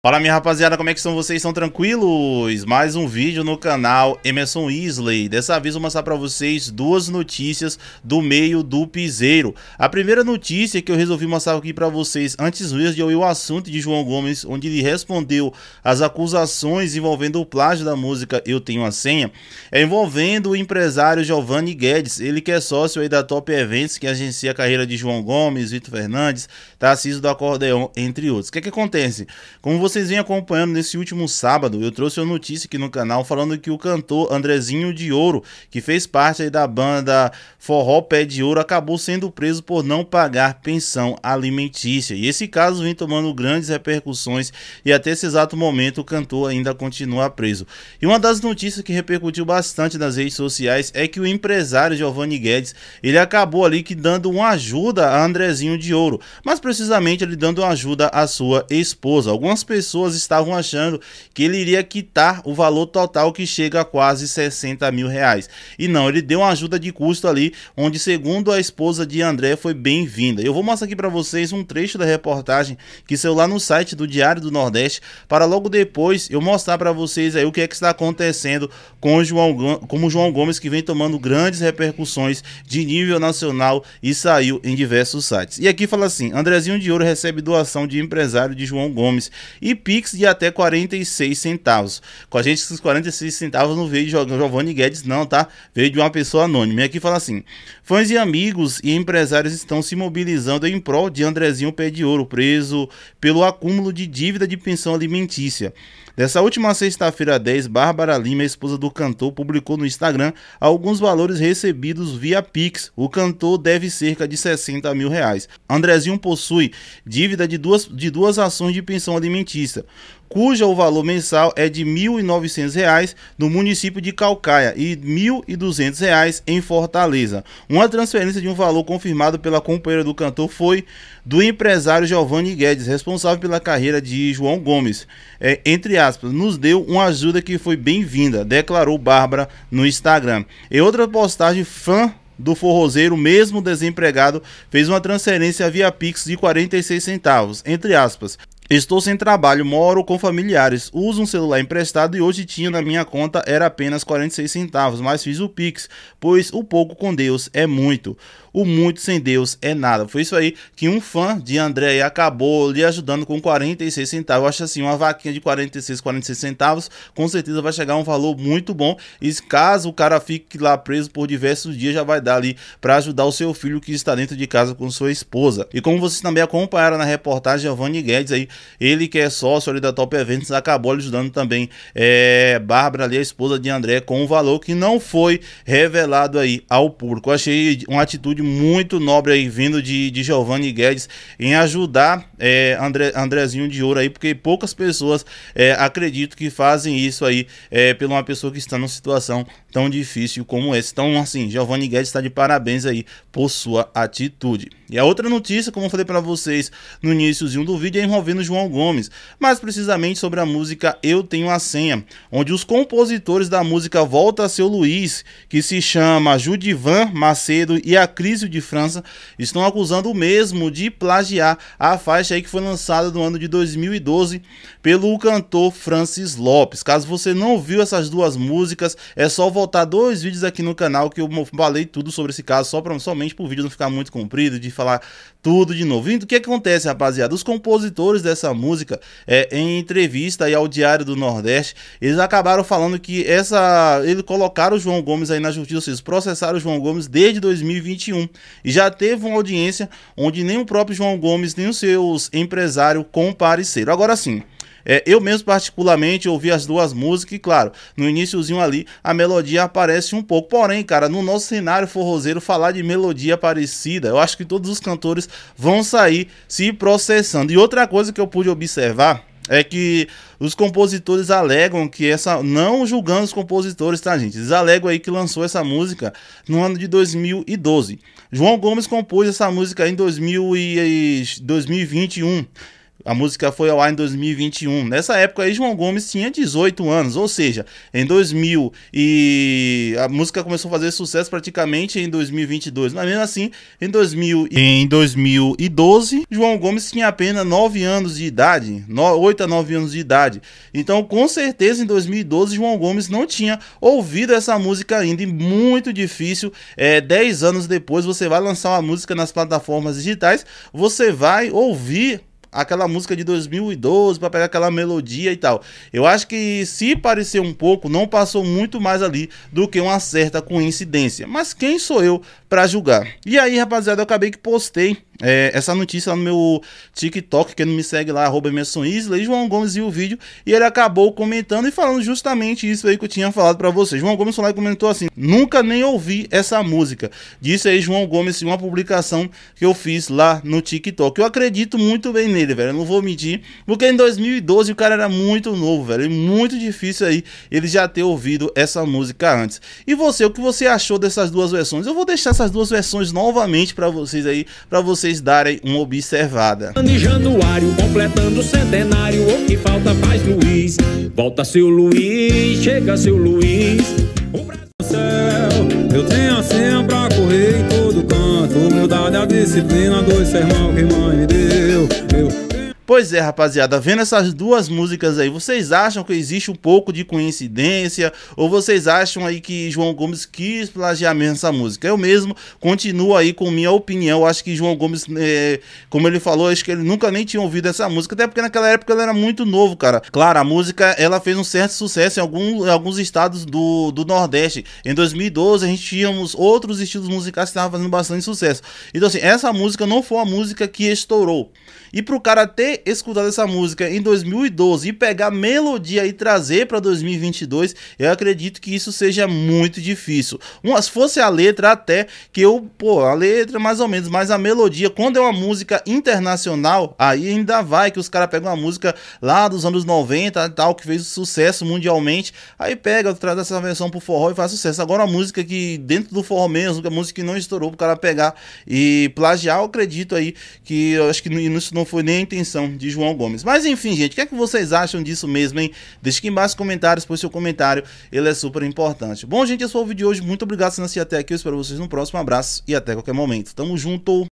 Fala minha rapaziada, como é que são vocês? São tranquilos? Mais um vídeo no canal Emerson Isley. Dessa vez vou mostrar para vocês duas notícias do meio do piseiro. A primeira notícia que eu resolvi mostrar aqui para vocês antes mesmo de é eu ir ao assunto de João Gomes, onde ele respondeu às acusações envolvendo o plágio da música Eu Tenho a Senha, é envolvendo o empresário Giovanni Guedes, ele que é sócio aí da Top Events, que agencia a carreira de João Gomes, Vitor Fernandes, Tarcísio do Acordeon, entre outros. O que é que acontece? Como vocês vêm acompanhando, nesse último sábado eu trouxe uma notícia aqui no canal falando que o cantor Andrezinho de Ouro, que fez parte da banda Forró Pé de Ouro, acabou sendo preso por não pagar pensão alimentícia. E esse caso vem tomando grandes repercussões e até esse exato momento o cantor ainda continua preso. E uma das notícias que repercutiu bastante nas redes sociais é que o empresário Giovanni Guedes, ele acabou ali que dando uma ajuda a Andrezinho de Ouro, mas precisamente ele dando ajuda à sua esposa. Algumas pessoas pessoas estavam achando que ele iria quitar o valor total que chega a quase 60 mil reais. E não, ele deu uma ajuda de custo ali, onde segundo a esposa de André foi bem-vinda. Eu vou mostrar aqui para vocês um trecho da reportagem que saiu lá no site do Diário do Nordeste, para logo depois eu mostrar para vocês aí o que é que está acontecendo com o João, com o João Gomes, que vem tomando grandes repercussões de nível nacional e saiu em diversos sites. E aqui fala assim, Andrezinho de Ouro recebe doação de empresário de João Gomes e e Pix de até 46 centavos. Com a gente, esses 46 centavos não veio de Giovanni Guedes, não, tá? Veio de uma pessoa anônima. E aqui fala assim: fãs e amigos e empresários estão se mobilizando em prol de Andrezinho Pé de Ouro, preso pelo acúmulo de dívida de pensão alimentícia. Dessa última sexta-feira 10, Bárbara Lima, esposa do cantor, publicou no Instagram alguns valores recebidos via Pix. O cantor deve cerca de 60 mil reais. Andrezinho possui dívida de duas, de duas ações de pensão alimentícia Justiça, cuja o valor mensal é de R$ 1.900 no município de Calcaia e R$ 1.200 em Fortaleza. Uma transferência de um valor confirmado pela companheira do cantor foi do empresário Giovanni Guedes, responsável pela carreira de João Gomes. É, entre aspas, nos deu uma ajuda que foi bem-vinda, declarou Bárbara no Instagram. Em outra postagem, fã do forrozeiro, mesmo desempregado, fez uma transferência via Pix de 46 centavos, entre aspas. Estou sem trabalho, moro com familiares, uso um celular emprestado e hoje tinha na minha conta era apenas 46 centavos, mas fiz o Pix, pois o pouco com Deus é muito, o muito sem Deus é nada. Foi isso aí que um fã de André acabou lhe ajudando com 46 centavos. Eu acho assim, uma vaquinha de 46, 46 centavos, com certeza vai chegar a um valor muito bom. E caso o cara fique lá preso por diversos dias, já vai dar ali para ajudar o seu filho que está dentro de casa com sua esposa. E como vocês também acompanharam na reportagem, Giovanni Guedes aí ele que é sócio ali da Top Events acabou ajudando também é, Bárbara ali, a esposa de André, com um valor que não foi revelado aí ao público. Eu achei uma atitude muito nobre aí, vindo de, de Giovanni Guedes, em ajudar é, André, Andrezinho de Ouro aí, porque poucas pessoas é, acredito que fazem isso aí é, pela uma pessoa que está numa situação tão difícil como essa. Então, assim, Giovanni Guedes está de parabéns aí por sua atitude. E a outra notícia, como eu falei para vocês no iníciozinho do vídeo, é envolvendo João Gomes, mais precisamente sobre a música Eu Tenho a Senha, onde os compositores da música Volta a Seu Luiz, que se chama Judivan Macedo e a Crise de França, estão acusando o mesmo de plagiar a faixa que foi lançada no ano de 2012 pelo cantor Francis Lopes. Caso você não viu essas duas músicas, é só voltar dois vídeos aqui no canal que eu falei tudo sobre esse caso, só pra, somente pro vídeo não ficar muito comprido, de falar tudo de novo. E o é que acontece, rapaziada? Os compositores dessa música, é, em entrevista aí ao Diário do Nordeste, eles acabaram falando que essa. Eles colocaram o João Gomes aí na justiça, vocês processaram o João Gomes desde 2021. E já teve uma audiência onde nem o próprio João Gomes, nem os seus empresários compareceram. Agora sim. É, eu mesmo, particularmente, ouvi as duas músicas e, claro, no iníciozinho ali, a melodia aparece um pouco. Porém, cara, no nosso cenário forrozeiro, falar de melodia parecida, eu acho que todos os cantores vão sair se processando. E outra coisa que eu pude observar é que os compositores alegam que essa. Não julgando os compositores, tá, gente? Eles alegam aí que lançou essa música no ano de 2012. João Gomes compôs essa música em 2000 e, 2021. A música foi ao ar em 2021. Nessa época aí, João Gomes tinha 18 anos, ou seja, em 2000 e a música começou a fazer sucesso praticamente em 2022. Mas mesmo assim, em, 2000 e... em 2012, João Gomes tinha apenas 9 anos de idade, 8 a 9 anos de idade. Então, com certeza, em 2012, João Gomes não tinha ouvido essa música ainda e muito difícil. É, 10 anos depois, você vai lançar uma música nas plataformas digitais, você vai ouvir aquela música de 2012 para pegar aquela melodia e tal. Eu acho que se parecer um pouco, não passou muito mais ali do que uma certa coincidência. Mas quem sou eu para julgar? E aí, rapaziada, eu acabei que postei é, essa notícia no meu TikTok, quem não me segue lá, arroba e João Gomes viu o vídeo, e ele acabou comentando e falando justamente isso aí que eu tinha falado para vocês. João Gomes falou e comentou assim, nunca nem ouvi essa música. Disse aí João Gomes em uma publicação que eu fiz lá no TikTok. Eu acredito muito bem nele, velho. Eu não vou medir. Porque em 2012 o cara era muito novo, velho. E muito difícil aí ele já ter ouvido essa música antes. E você, o que você achou dessas duas versões? Eu vou deixar essas duas versões novamente para vocês aí, para vocês darem uma observada. De januário, completando o centenário, o que falta faz Luiz. Volta seu Luiz, chega seu Luiz. céu, eu tenho pra correr em todo canto. Humildade, a disciplina sermão que mãe me deu. Pois é, rapaziada, vendo essas duas músicas aí, vocês acham que existe um pouco de coincidência? Ou vocês acham aí que João Gomes quis plagiar mesmo essa música? Eu mesmo continuo aí com minha opinião. Acho que João Gomes, é, como ele falou, acho que ele nunca nem tinha ouvido essa música, até porque naquela época ele era muito novo, cara. Claro, a música ela fez um certo sucesso em, algum, em alguns estados do, do Nordeste. Em 2012, a gente tínhamos outros estilos musicais que estavam fazendo bastante sucesso. Então, assim, essa música não foi a música que estourou. E pro cara ter escutar escutado essa música em 2012 e pegar melodia e trazer para 2022, eu acredito que isso seja muito difícil. Uma, se fosse a letra até que eu, pô, a letra mais ou menos, mas a melodia, quando é uma música internacional, aí ainda vai que os caras pegam uma música lá dos anos 90 e tal, que fez sucesso mundialmente, aí pega, traz essa versão pro forró e faz sucesso. Agora a música que dentro do forró mesmo, que a é música que não estourou pro cara pegar e plagiar, eu acredito aí que eu acho que isso não foi nem a intenção de João Gomes. Mas enfim, gente, o que é que vocês acham disso mesmo, hein? Deixe aqui embaixo nos comentários, pois seu comentário ele é super importante. Bom, gente, esse foi o vídeo de hoje. Muito obrigado por assistir até aqui. Eu espero vocês no próximo. Um abraço e até qualquer momento. Tamo junto!